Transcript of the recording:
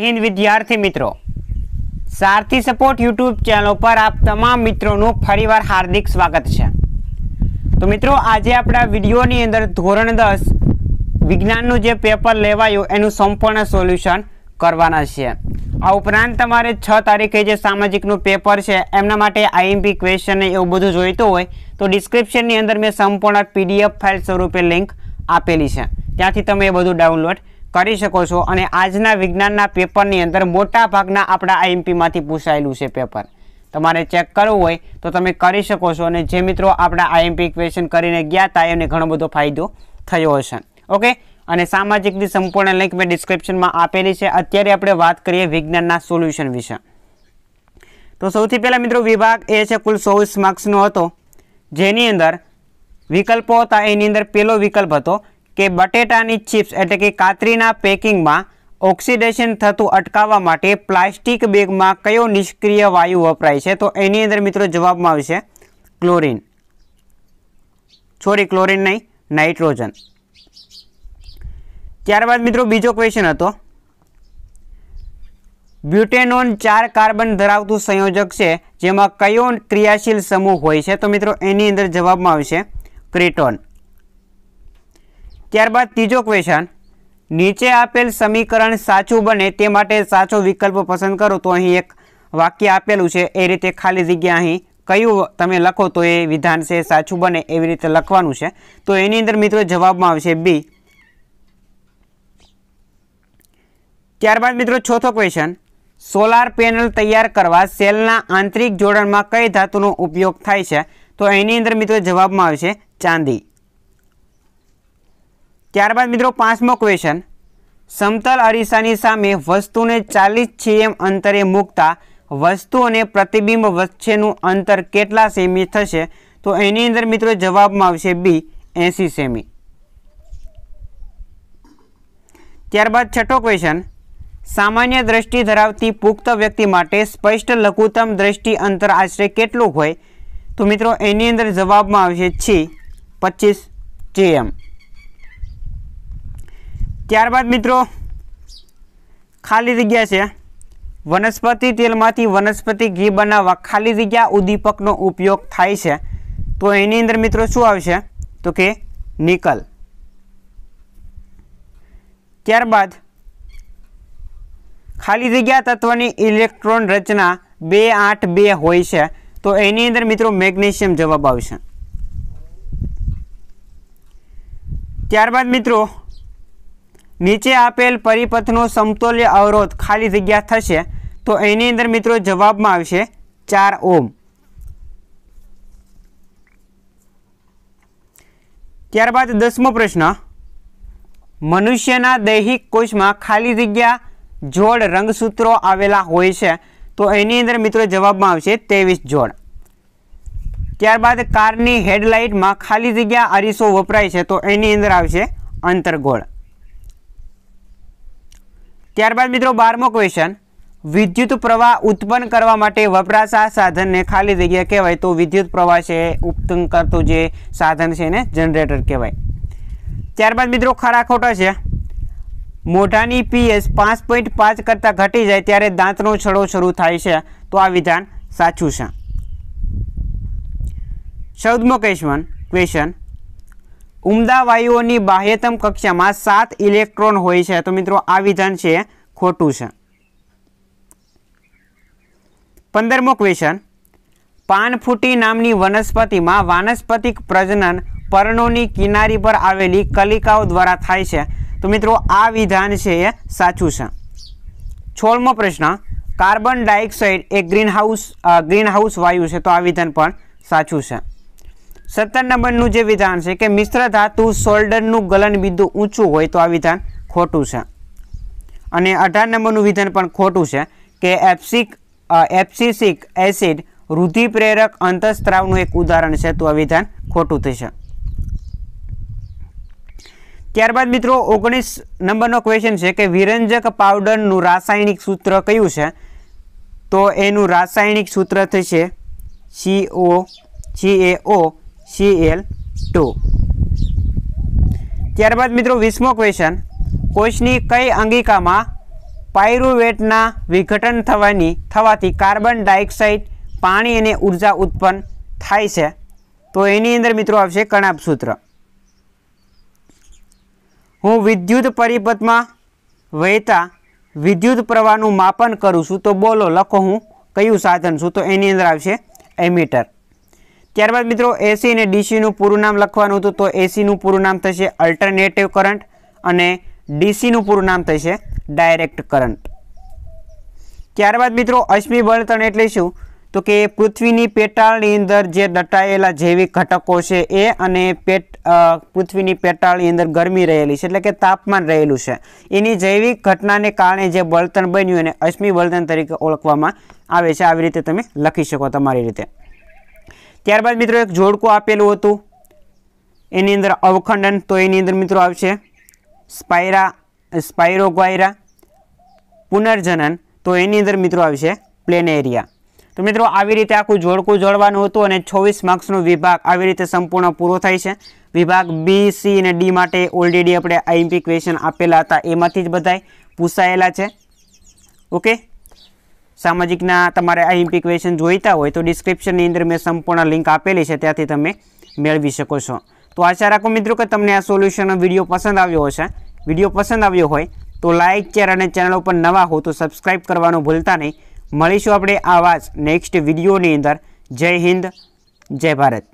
હિન્દ વિદ્યાર્થી મિત્રો સારથી support YouTube channel પર આપ તમામ મિત્રોનું ફરીવાર હાર્દિક સ્વાગત છે તો મિત્રો આજે આપણા વિડીયોની અંદર ધોરણ દસ વિજ્ઞાનનું જે પેપર લેવાયું એનું સંપૂર્ણ સોલ્યુશન કરવાના છે આ ઉપરાંત તમારે છ તારીખે જે સામાજિકનું પેપર છે એમના માટે આઈએમપી ક્વેશ્ચન એવું બધું જોઈતું હોય તો ડિસ્ક્રિપ્શનની અંદર મેં સંપૂર્ણ પીડીએફ ફાઇલ સ્વરૂપે લિંક આપેલી છે ત્યાંથી તમે એ બધું ડાઉનલોડ કરી શકો છો અને આજના વિજ્ઞાનના પેપરની અંદર મોટા ભાગના આપણા આઈએમપીમાંથી પૂછાયેલું છે પેપર તમારે ચેક કરવું હોય તો તમે કરી શકો છો અને જે મિત્રો આપણા આઈએમપી ક્વેશ્ચન કરીને ગયા હતા એમને ઘણો બધો ફાયદો થયો હશે ઓકે અને સામાજિકની સંપૂર્ણ લિંક મેં ડિસ્ક્રિપ્શનમાં આપેલી છે અત્યારે આપણે વાત કરીએ વિજ્ઞાનના સોલ્યુશન વિશે તો સૌથી પહેલાં મિત્રો વિભાગ એ છે કુલ ચોવીસ માર્ક્સનો હતો જેની અંદર વિકલ્પો હતા એની અંદર પહેલો વિકલ્પ હતો કે બટેટાની ચિપ્સ એટલે કે કાતરીના પેકિંગમાં ઓક્સિડેશન થતું અટકાવવા માટે પ્લાસ્ટિક બેગમાં કયો નિષ્ક્રિય વાયુ વપરાય છે તો એની અંદર મિત્રો જવાબમાં આવશે ક્લોરિન સોરી ક્લોરિન નહીં નાઇટ્રોજન ત્યારબાદ મિત્રો બીજો ક્વેશ્ચન હતો બ્યુટેનોન ચાર કાર્બન ધરાવતું સંયોજક છે જેમાં કયો ક્રિયાશીલ સમૂહ હોય છે તો મિત્રો એની અંદર જવાબમાં આવશે ક્રિટોન ત્યારબાદ ત્રીજો ક્વેશ્ચન નીચે આપેલ સમીકરણ સાચું બને તે માટે સાચો વિકલ્પ પસંદ કરો તો અહીં એક વાક્ય આપેલું છે એ રીતે ખાલી જગ્યા અહીં કયું તમે લખો તો એ વિધાન છે સાચું બને એવી રીતે લખવાનું છે તો એની અંદર મિત્રો જવાબમાં આવશે બી ત્યારબાદ મિત્રો ચોથો ક્વેશ્ચન સોલાર પેનલ તૈયાર કરવા સેલના આંતરિક જોડાણમાં કઈ ધાતુનો ઉપયોગ થાય છે તો એની અંદર મિત્રો જવાબમાં આવશે ચાંદી ત્યારબાદ મિત્રો પાંચમો ક્વેશ્ચન સમતલ અરીસાની સામે વસ્તુને ચાલીસ સીએમ અંતરે મૂકતા વસ્તુ અને પ્રતિબિંબ વચ્ચેનું અંતર કેટલા સેમી થશે તો એની અંદર મિત્રો જવાબમાં આવશે બી એંસી સેમી ત્યારબાદ છઠ્ઠો ક્વેશ્ચન સામાન્ય દ્રષ્ટિ ધરાવતી પુખ્ત વ્યક્તિ માટે સ્પષ્ટ લઘુત્તમ દ્રષ્ટિ અંતર આશરે કેટલું હોય તો મિત્રો એની અંદર જવાબમાં આવશે છી પચીસ જેએમ ત્યારબાદ મિત્રો ખાલી જગ્યા છે વનસ્પતિ તેલમાંથી વનસ્પતિ ઘી બનાવવા ખાલી જગ્યા ઉદ્દીપકનો ઉપયોગ થાય છે તો એની અંદર મિત્રો શું આવશે તો કે નિકલ ત્યારબાદ ખાલી જગ્યા તત્વની ઇલેક્ટ્રોન રચના બે આઠ બે હોય છે તો એની અંદર મિત્રો મેગ્નેશિયમ જવાબ આવશે ત્યારબાદ મિત્રો નીચે આપેલ પરિપથનો સમતોલ્ય અવરોધ ખાલી જગ્યા થશે તો એની અંદર મિત્રો જવાબમાં આવશે ચાર ઓમ ત્યારબાદ દસમો પ્રશ્ન મનુષ્યના દૈહિક કોષમાં ખાલી જગ્યા જોડ રંગસૂત્રો આવેલા હોય છે તો એની અંદર મિત્રો જવાબમાં આવશે ત્રેવીસ જોડ ત્યારબાદ કારની હેડલાઇટમાં ખાલી જગ્યા અરીસો વપરાય છે તો એની અંદર આવશે અંતરગોળ ત્યારબાદ મિત્રો બારમો ક્વેશ્ચન વિદ્યુત પ્રવાહ ઉત્પન્ન કરવા માટે વપરાશ આ સાધનને ખાલી જગ્યા કહેવાય તો વિદ્યુત પ્રવાહ છે ઉત્પન્ન કરતું જે સાધન છે એને જનરેટર કહેવાય ત્યારબાદ મિત્રો ખરા ખોટા છે મોઢાની પીએસ પાંચ પોઈન્ટ પાંચ કરતાં ઘટી જાય ત્યારે દાંતનો છડો શરૂ થાય છે તો આ વિધાન સાચું છે ચૌદમો ક્વેશ્ચન ક્વેશ્ચન ઉમદા વાયુઓની બાહ્યતમ કક્ષામાં સાત ઇલેક્ટ્રોન હોય છે તો મિત્રો આ વિધાન છે ખોટું છે પંદરમો ક્વેશ્ચન પાનફૂટી નામની વનસ્પતિમાં વાનસ્પતિક પ્રજનન પર્ણોની કિનારી પર આવેલી કલિકાઓ દ્વારા થાય છે તો મિત્રો આ વિધાન છે એ સાચું છે છોળમો પ્રશ્ન કાર્બન ડાયોક્સાઇડ એ ગ્રીનહાઉસ ગ્રીનહાઉસ વાયુ છે તો આ વિધાન પણ સાચું છે સત્તર નંબરનું જે વિધાન છે કે મિશ્ર ધાતુ સોલ્ડરનું ગલન બિંદુ ઊંચું હોય તો આ વિધાન ખોટું છે અને અઢાર નંબરનું વિધાન પણ ખોટું છે કે એપ્સિક એપ્સિસિક એસિડ રુધિપ્રેરક અંતઃસ્ત્રાવનું એક ઉદાહરણ છે તો આ વિધાન ખોટું થશે ત્યારબાદ મિત્રો ઓગણીસ નંબરનો ક્વેશ્ચન છે કે વિરંજક પાવડરનું રાસાયણિક સૂત્ર કયું છે તો એનું રાસાયણિક સૂત્ર થશે સીઓ સીએઓ સી એલ ટુ ત્યારબાદ મિત્રો વીસમો ક્વેશ્ચન કોષની કઈ અંગિકામાં પાયરુવેટના વિઘટન થવાની થવાથી કાર્બન ડાયોક્સાઇડ પાણી અને ઉર્જા ઉત્પન્ન થાય છે તો એની અંદર મિત્રો આવશે કણાપસૂત્ર હું વિદ્યુત પરિપથમાં વહેતા વિદ્યુત પ્રવાહનું માપન કરું છું તો બોલો લખો હું કયું સાધન છું તો એની અંદર આવશે એમીટર ત્યારબાદ મિત્રો એસી અને ડીસીનું પૂરું નામ લખવાનું હતું તો એસીનું પૂરું નામ થશે અલ્ટરનેટિવ કરંટ અને ડીસીનું પૂરું નામ થશે ડાયરેક્ટ કરંટ ત્યારબાદ મિત્રો અશ્મી બળતણ એટલે શું તો કે પૃથ્વીની પેટાળની અંદર જે દટાયેલા જૈવિક ઘટકો છે એ અને પેટ પૃથ્વીની પેટાળની અંદર ગરમી રહેલી છે એટલે કે તાપમાન રહેલું છે એની જૈવિક ઘટનાને કારણે જે બળતણ બન્યું એને અશ્મી બળતણ તરીકે ઓળખવામાં આવે છે આવી રીતે તમે લખી શકો તમારી રીતે ત્યારબાદ મિત્રો એક જોડકું આપેલું હતું એની અંદર અવખંડન તો એની અંદર મિત્રો આવશે સ્પાયરા સ્પાયરોગ્વાયરા પુનર્જનન તો એની અંદર મિત્રો આવશે પ્લેનેરિયા તો મિત્રો આવી રીતે આખું જોડકું જોડવાનું હતું અને છવ્વીસ માર્ક્સનો વિભાગ આવી રીતે સંપૂર્ણ પૂરો થાય છે વિભાગ બી સી અને ડી માટે ઓલરેડી આપણે આઈએમપી ક્વેશ્ચન આપેલા હતા એમાંથી જ બધાય પૂછાયેલા છે ઓકે સામાજિકના તમારે આઈએમપી ક્વેશ્ચન જોઈતા હોય તો ડિસ્ક્રિપ્શનની અંદર મેં સંપૂર્ણ લિંક આપેલી છે ત્યાંથી તમે મેળવી શકો છો તો આશા રાખો મિત્રો કે તમને આ સોલ્યુશનનો વિડીયો પસંદ આવ્યો હશે વિડીયો પસંદ આવ્યો હોય તો લાઇક ચેર અને ચેનલ ઉપર નવા હો તો સબસ્ક્રાઈબ કરવાનું ભૂલતા નહીં મળીશું આપણે આવા જ નેક્સ્ટ વિડીયોની અંદર જય હિન્દ જય ભારત